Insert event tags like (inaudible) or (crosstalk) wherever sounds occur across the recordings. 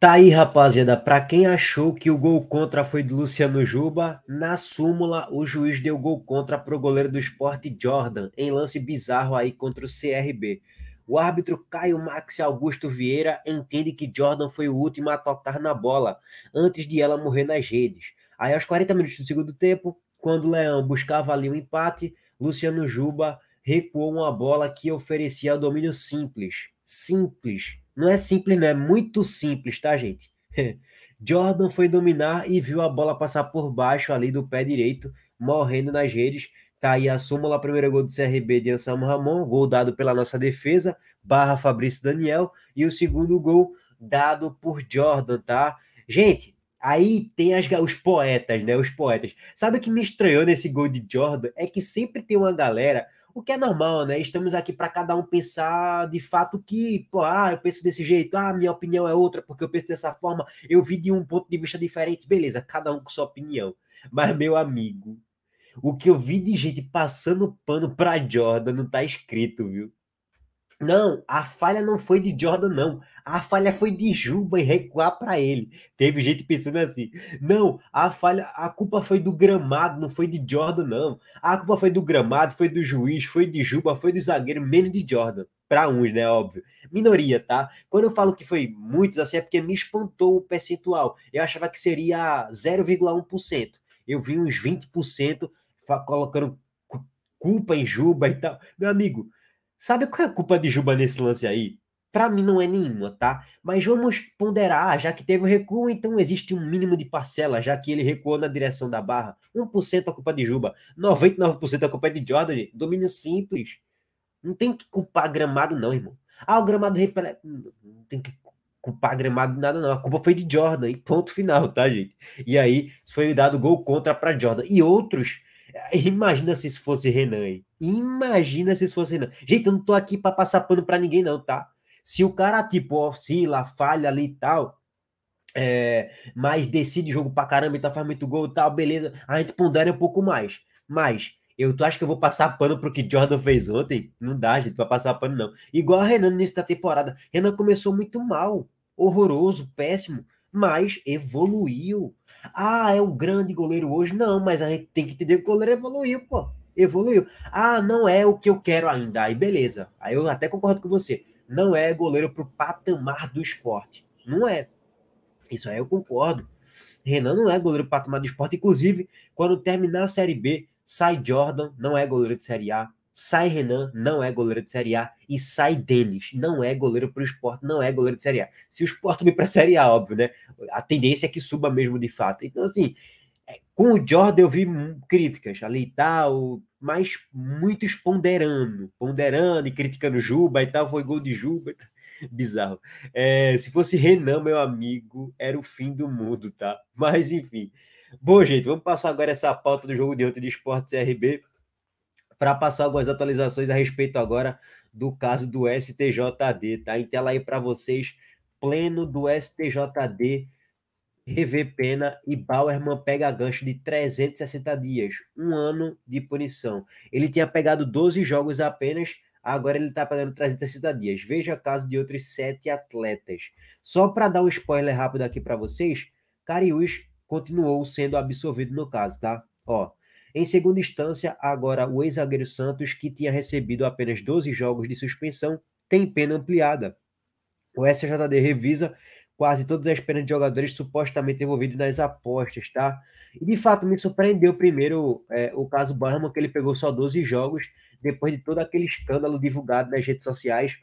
Tá aí, rapaziada, para quem achou que o gol contra foi de Luciano Juba, na súmula o juiz deu gol contra pro goleiro do esporte Jordan, em lance bizarro aí contra o CRB. O árbitro Caio Max Augusto Vieira entende que Jordan foi o último a tocar na bola, antes de ela morrer nas redes. Aí aos 40 minutos do segundo tempo, quando o Leão buscava ali o um empate, Luciano Juba recuou uma bola que oferecia domínio simples, simples não é simples, não é muito simples, tá, gente? (laughs) Jordan foi dominar e viu a bola passar por baixo ali do pé direito, morrendo nas redes. Tá aí a súmula, primeiro gol do CRB de Anselmo Ramon, gol dado pela nossa defesa, barra Fabrício Daniel, e o segundo gol dado por Jordan, tá? Gente, aí tem as, os poetas, né? Os poetas. Sabe o que me estranhou nesse gol de Jordan? É que sempre tem uma galera o que é normal, né? Estamos aqui para cada um pensar de fato que, pô, ah, eu penso desse jeito, ah, minha opinião é outra, porque eu penso dessa forma, eu vi de um ponto de vista diferente, beleza, cada um com sua opinião. Mas, meu amigo, o que eu vi de gente passando pano para Jordan não tá escrito, viu? Não, a falha não foi de Jordan, não. A falha foi de Juba e recuar para ele. Teve gente pensando assim: não, a falha, a culpa foi do gramado, não foi de Jordan, não. A culpa foi do gramado, foi do juiz, foi de Juba, foi do zagueiro, menos de Jordan. Para uns, né? Óbvio. Minoria, tá? Quando eu falo que foi muitos, assim, é porque me espantou o percentual. Eu achava que seria 0,1%. Eu vi uns 20% colocando culpa em Juba e tal. Meu amigo, Sabe qual é a culpa de Juba nesse lance aí? Para mim não é nenhuma, tá? Mas vamos ponderar, já que teve o recuo, então existe um mínimo de parcela, já que ele recuou na direção da barra. 1% a é culpa de Juba, 99% a é culpa de Jordan, domínio simples. Não tem que culpar gramado não, irmão. Ah, o gramado repele... Não tem que culpar gramado nada não. A culpa foi de Jordan e ponto final, tá, gente? E aí foi dado gol contra para Jordan. E outros Imagina se isso fosse Renan aí. Imagina se isso fosse Renan. Gente, eu não tô aqui para passar pano para ninguém, não, tá? Se o cara, tipo, oscila, falha ali e tal, é, mas decide jogo pra caramba e tá fazendo muito gol e tal, beleza, a gente pondera um pouco mais. Mas eu tu acha que eu vou passar pano pro que Jordan fez ontem? Não dá, gente, pra passar pano, não. Igual a Renan no da temporada. Renan começou muito mal, horroroso, péssimo mas evoluiu. Ah, é o grande goleiro hoje. Não, mas a gente tem que entender que o goleiro evoluiu, pô. Evoluiu. Ah, não é o que eu quero ainda. Aí beleza. Aí eu até concordo com você. Não é goleiro pro patamar do esporte. Não é. Isso aí eu concordo. Renan não é goleiro pro patamar do esporte. Inclusive, quando terminar a Série B, sai Jordan, não é goleiro de Série A. Sai Renan, não é goleiro de Série A. E sai Denis, não é goleiro para o esporte, não é goleiro de Série A. Se o esporte vir para a Série A, óbvio, né? A tendência é que suba mesmo de fato. Então, assim, é, com o Jordan eu vi críticas ali e tá tal, mas muitos ponderando, ponderando e criticando Juba e tal, foi gol de Juba. (laughs) Bizarro. É, se fosse Renan, meu amigo, era o fim do mundo, tá? Mas enfim. Bom, gente, vamos passar agora essa pauta do jogo de ontem de Esporte CRB para passar algumas atualizações a respeito agora do caso do STJD, tá? Em tela aí para vocês, pleno do STJD, rever pena e Bauerman pega gancho de 360 dias, um ano de punição. Ele tinha pegado 12 jogos apenas, agora ele está pegando 360 dias. Veja o caso de outros sete atletas. Só para dar um spoiler rápido aqui para vocês, Cariús continuou sendo absolvido no caso, tá? Ó, em segunda instância, agora o ex-zagueiro Santos, que tinha recebido apenas 12 jogos de suspensão, tem pena ampliada. O SJD revisa quase todas as penas de jogadores supostamente envolvidos nas apostas, tá? E de fato me surpreendeu primeiro é, o caso Barman, que ele pegou só 12 jogos, depois de todo aquele escândalo divulgado nas redes sociais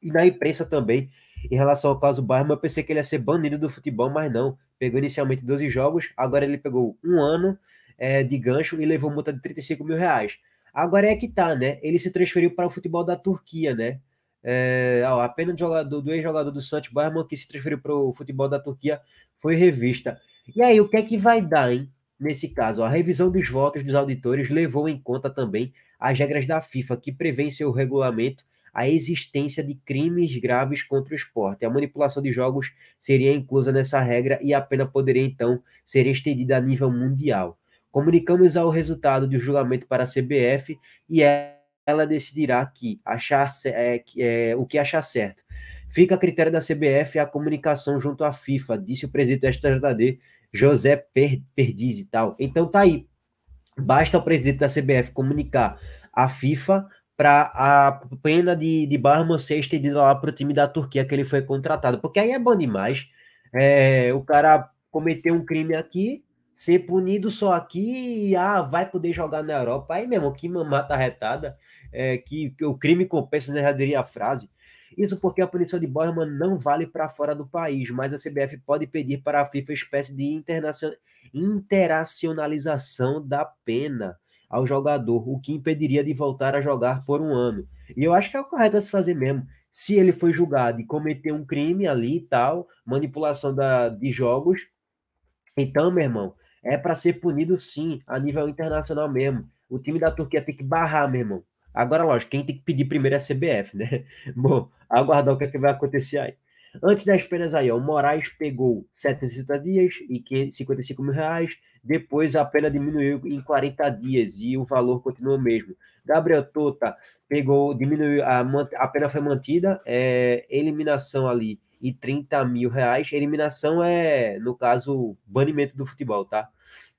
e na imprensa também. Em relação ao caso Barman, eu pensei que ele ia ser banido do futebol, mas não. Pegou inicialmente 12 jogos, agora ele pegou um ano é, de gancho e levou multa de 35 mil reais. Agora é que tá, né? Ele se transferiu para o futebol da Turquia, né? É, ó, a pena do, jogador, do ex-jogador do Santos Barman que se transferiu para o futebol da Turquia foi revista. E aí, o que é que vai dar, hein? Nesse caso, ó, a revisão dos votos dos auditores levou em conta também as regras da FIFA, que prevê em seu regulamento a existência de crimes graves contra o esporte. A manipulação de jogos seria inclusa nessa regra e a pena poderia, então, ser estendida a nível mundial. Comunicamos ao resultado do julgamento para a CBF e ela decidirá que achar, é, é, o que achar certo. Fica a critério da CBF a comunicação junto à FIFA, disse o presidente da STJD, José per, Perdiz e tal. Então tá aí. Basta o presidente da CBF comunicar à FIFA para a pena de, de Barman ser estendida lá para o time da Turquia que ele foi contratado. Porque aí é bom demais. É, o cara cometeu um crime aqui, ser punido só aqui e ah, vai poder jogar na Europa. Aí, mesmo que mamata retada, é, que, que, o crime compensa, né? Já diria a frase. Isso porque a punição de Borman não vale para fora do país, mas a CBF pode pedir para a FIFA espécie de internacionalização da pena ao jogador, o que impediria de voltar a jogar por um ano. E eu acho que é o correto a se fazer mesmo. Se ele foi julgado e cometeu um crime ali e tal, manipulação da, de jogos, então, meu irmão, é para ser punido sim, a nível internacional mesmo. O time da Turquia tem que barrar, meu irmão. Agora, lógico, quem tem que pedir primeiro é a CBF, né? (laughs) Bom, aguardar o que, é que vai acontecer aí. Antes das penas aí, ó, o Moraes pegou 760 dias e 55 mil reais. Depois a pena diminuiu em 40 dias e o valor continuou o mesmo. Gabriel Tota pegou, diminuiu, a, a pena foi mantida, é, eliminação ali e 30 mil reais. Eliminação é, no caso, banimento do futebol, tá?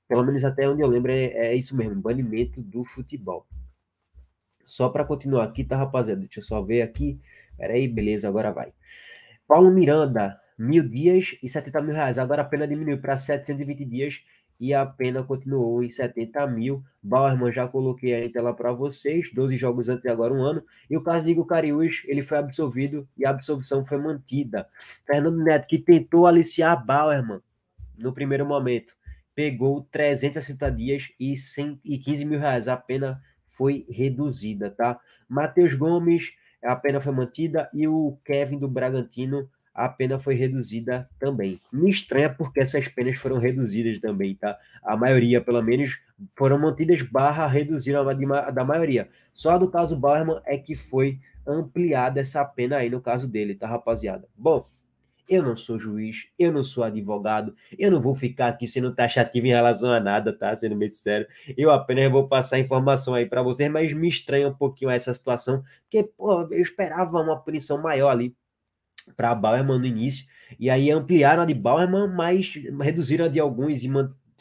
Pelo menos até onde eu lembro é, é isso mesmo, banimento do futebol. Só para continuar aqui, tá, rapaziada? Deixa eu só ver aqui. Peraí, beleza, agora vai. Paulo Miranda, mil dias e 70 mil reais. Agora a pena diminuiu para 720 dias e a pena continuou em 70 mil. Bauerman já coloquei aí tela para vocês, 12 jogos antes e agora um ano. E o caso de Igor Cariús, ele foi absolvido e a absolvição foi mantida. Fernando Neto, que tentou aliciar Bauerman no primeiro momento, pegou 360 dias e, 100, e 15 mil reais. A pena foi reduzida, tá? Matheus Gomes, a pena foi mantida e o Kevin do Bragantino a pena foi reduzida também. Me estranha porque essas penas foram reduzidas também, tá? A maioria, pelo menos, foram mantidas barra reduziram a da maioria. Só a do caso Barman é que foi ampliada essa pena aí no caso dele, tá, rapaziada? Bom, eu não sou juiz, eu não sou advogado, eu não vou ficar aqui sendo taxativo em relação a nada, tá? Sendo bem sincero, eu apenas vou passar informação aí para vocês, mas me estranha um pouquinho essa situação, porque, pô, eu esperava uma punição maior ali para Bauerman no início, e aí ampliaram a de Bauerman, mas reduziram a de alguns e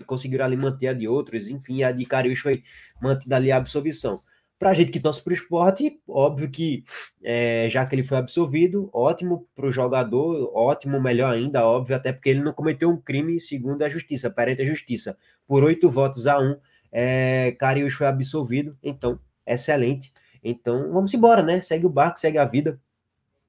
conseguiram ali manter a de outros, enfim, a de Carius foi mantida ali a absolvição Para a gente que torce para o esporte, óbvio que é, já que ele foi absolvido, ótimo para o jogador, ótimo, melhor ainda, óbvio, até porque ele não cometeu um crime segundo a justiça, perante a justiça. Por oito votos a um, é, Carius foi absolvido, então, excelente. Então, vamos embora, né? Segue o barco, segue a vida.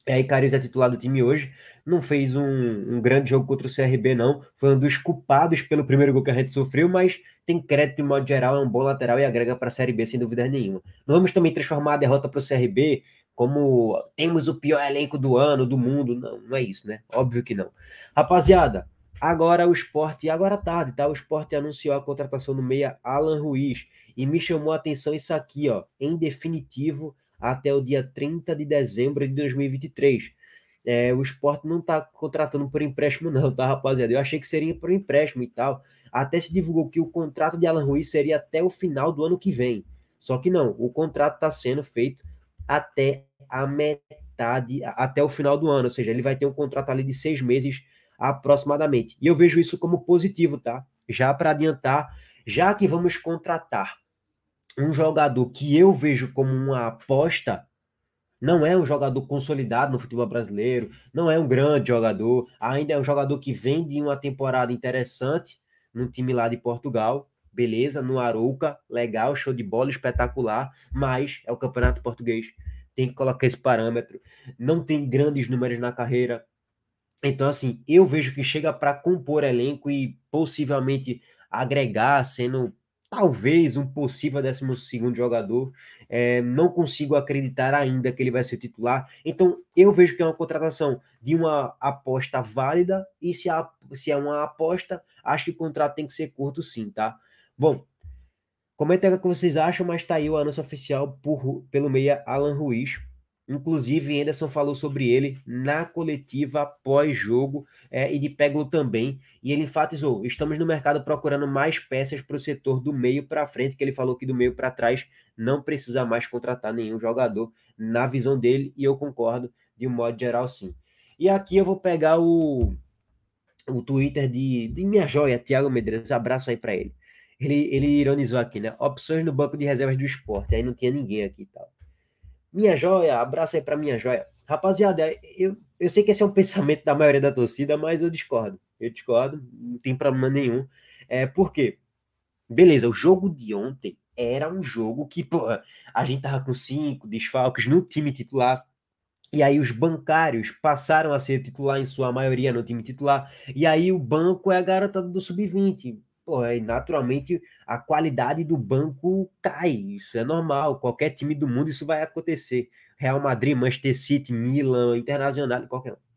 É, Icarus é titular do time hoje. Não fez um, um, grande jogo contra o CRB, não. Foi um dos culpados pelo primeiro gol que a gente sofreu, mas tem crédito de modo geral, é um bom lateral e agrega para a Série B, sem dúvida nenhuma. Não vamos também transformar a derrota para o CRB como temos o pior elenco do ano, do mundo. Não, não é isso, né? Óbvio que não. Rapaziada, agora o esporte, agora à tarde, tá? O esporte anunciou a contratação do meia Alan Ruiz. E me chamou a atenção isso aqui, ó. Em definitivo, até o dia 30 de dezembro de 2023. É, o esporte não está contratando por empréstimo, (laughs) não, tá, rapaziada? Eu achei que seria por empréstimo e tal. Até se divulgou que o contrato de Alan Ruiz seria até o final do ano que vem. Só que não, o contrato está sendo feito até a metade, até o final do ano. Ou seja, ele vai ter um contrato ali de seis meses aproximadamente. E eu vejo isso como positivo, tá? Já para adiantar, já que vamos contratar um jogador que eu vejo como uma aposta não é um jogador consolidado no futebol brasileiro, não é um grande jogador, ainda é um jogador que vem de uma temporada interessante num time lá de Portugal, beleza, no Arouca, legal, show de bola, espetacular, mas é o campeonato português, tem que colocar esse parâmetro, não tem grandes números na carreira, então assim, eu vejo que chega para compor elenco e possivelmente agregar, sendo talvez um possível 12 jogador. É, não consigo acreditar ainda que ele vai ser titular. Então, eu vejo que é uma contratação de uma aposta válida. E se, a, se é uma aposta, acho que o contrato tem que ser curto, sim, tá? Bom, comenta o que vocês acham, mas tá aí o anúncio oficial por, pelo meia Alan Ruiz Inclusive, Anderson falou sobre ele na coletiva pós-jogo é, e de Peglo também. E ele enfatizou: estamos no mercado procurando mais peças para o setor do meio para frente, que ele falou que do meio para trás não precisa mais contratar nenhum jogador, na visão dele, e eu concordo de um modo geral, sim. E aqui eu vou pegar o, o Twitter de, de minha joia, Thiago Medrano Abraço aí para ele. ele. Ele ironizou aqui, né? Opções no banco de reservas do esporte. Aí não tinha ninguém aqui e tal. Minha joia, abraço aí pra minha joia. Rapaziada, eu, eu sei que esse é um (laughs) pensamento da maioria da torcida, mas eu discordo. Eu discordo, não tem problema nenhum. É, por quê? Beleza, o jogo de ontem era um jogo que, porra, a gente tava com cinco desfalques no time titular. E aí os bancários passaram a ser titular em sua maioria no time titular. E aí o banco é a garota do sub-20 pô, naturalmente a qualidade do banco cai. Isso é normal. Qualquer time do mundo isso vai acontecer. Real Madrid, Manchester City, Milan, Internacional, qualquer um.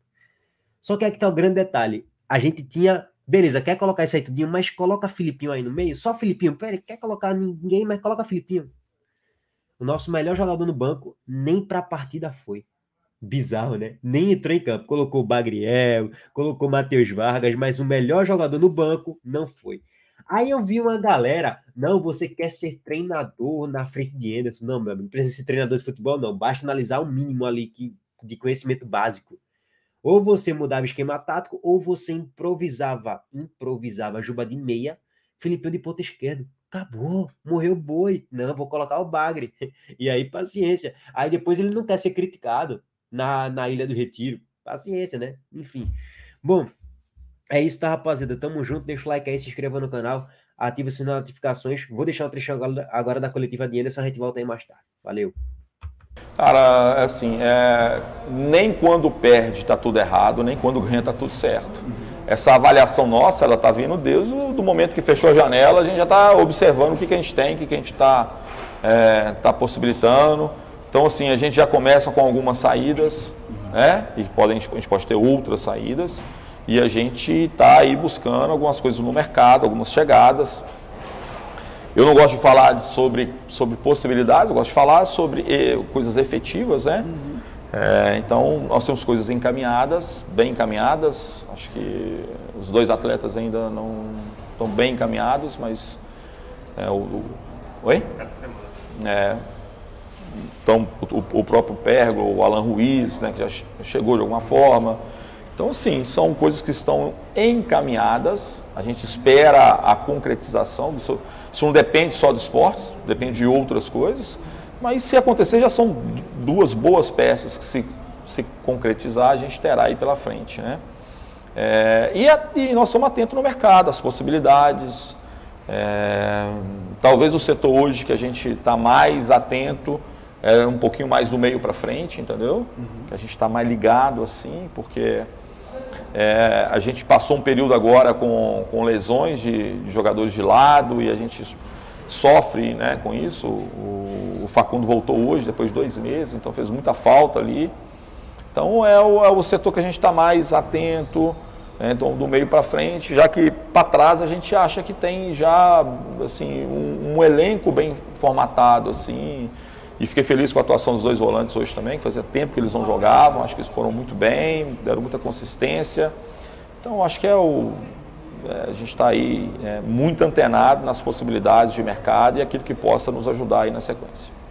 Só que aqui tá o grande detalhe. A gente tinha Beleza, quer colocar isso aí tudinho, mas coloca Filipinho aí no meio. Só Filipinho, peraí, quer colocar ninguém, mas coloca Filipinho. O nosso melhor jogador no banco nem pra partida foi. Bizarro, né? Nem entrou em campo. Colocou o Bagriel, colocou Matheus Vargas, mas o melhor jogador no banco não foi. Aí eu vi uma galera, não, você quer ser treinador na frente de Anderson. Não, meu amigo, não precisa ser treinador de futebol, não. Basta analisar o mínimo ali que, de conhecimento básico. Ou você mudava esquema tático, ou você improvisava. Improvisava Juba de meia, Felipe de ponta esquerda. Acabou, morreu o boi. Não, vou colocar o bagre. (laughs) E aí, paciência. Aí depois ele não quer ser criticado na, na Ilha do Retiro. Paciência, né? Enfim. Bom, é isso, tá, rapaziada? Tamo junto. Deixa o like aí, se inscreva no canal, ativa o sinal de notificações. Vou deixar o trecho agora, agora da coletiva de Anderson, a gente volta aí mais tarde. Valeu. Cara, é assim, é... nem quando perde está tudo errado, nem quando ganha tá tudo certo. Uhum. Essa avaliação nossa, ela tá vindo desde o do momento que fechou a janela, a gente já tá observando o que, que a gente tem, o que, que a gente tá é, tá possibilitando. Então, assim, a gente já começa com algumas saídas, uhum. né? E podem, a gente pode ter outras saídas. E a gente está aí buscando algumas coisas no mercado, algumas chegadas. Eu não gosto de falar sobre, sobre possibilidades, eu gosto de falar sobre coisas efetivas, né? Uhum. É, então, nós temos coisas encaminhadas, bem encaminhadas. Acho que os dois atletas ainda não estão bem encaminhados, mas... É, o, o, oi? Essa semana. É, então, o, o próprio Pergo, o Alan Ruiz, né, que já chegou de alguma forma então, sim, são coisas que estão encaminhadas, a gente espera a concretização, isso, isso não depende só do esporte, depende de outras coisas, mas se acontecer, já são duas boas peças que, se, se concretizar, a gente terá aí pela frente. Né? É, e, a, e, nós somos atentos no mercado, às possibilidades. É, talvez o setor hoje que a gente está mais atento é um pouquinho mais do meio para frente, entendeu? Uhum. Que a gente está mais ligado assim, porque é, a gente passou um período agora com, com lesões de, de, jogadores de lado e a gente sofre né, com isso. O, o, Facundo voltou hoje, depois de dois meses, então fez muita falta ali. Então é o, é o setor que a gente está mais atento, né, então, do meio para frente, já que para trás a gente acha que tem já assim, um, um elenco bem formatado, assim, e fiquei feliz com a atuação dos dois volantes hoje também, que fazia tempo que eles não jogavam, acho que eles foram muito bem, deram muita consistência. Então acho que é o. É, a gente está aí é, muito antenado nas possibilidades de mercado e é aquilo que possa nos ajudar aí na sequência.